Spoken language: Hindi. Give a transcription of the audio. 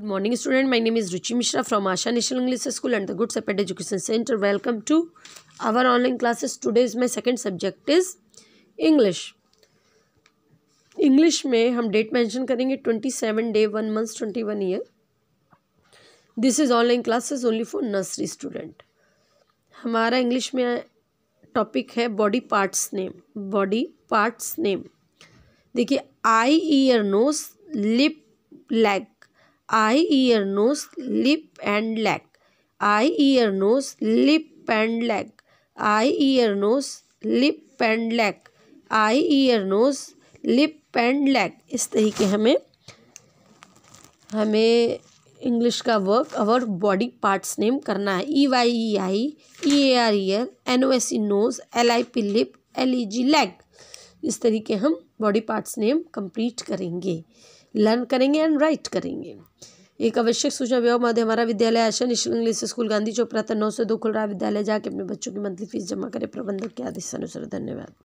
good morning student my name is Ruchi Mishra from Asha National English School and the good separate education centre welcome to our online classes today's my second subject is English English में हम डेट मैंशन करेंगे twenty seven day one month twenty year this is online classes only for nursery student हमारा इंग्लिश में टॉपिक है body parts name body parts name देखिए eye ear nose lip leg eye ear nose lip and leg eye ear nose lip and leg eye ear nose lip and leg eye ear nose lip and leg इस तरीके हमें हमें इंग्लिश का work our body parts name करना है E Y E eye E A R ear N O S E nose L I P lip L E G leg इस तरीके हम बॉडी पार्ट्स नेम कंप्लीट करेंगे लर्न करेंगे एंड राइट करेंगे एक आवश्यक सूचना विभाग मध्य हमारा विद्यालय Asha National English School Gandhi Chaupra प्रातः नौ से दो खुल रहा है विद्यालय जाके अपने बच्चों की मंथली फीस जमा करें प्रबंधक के आदेश अनुसार धन्यवाद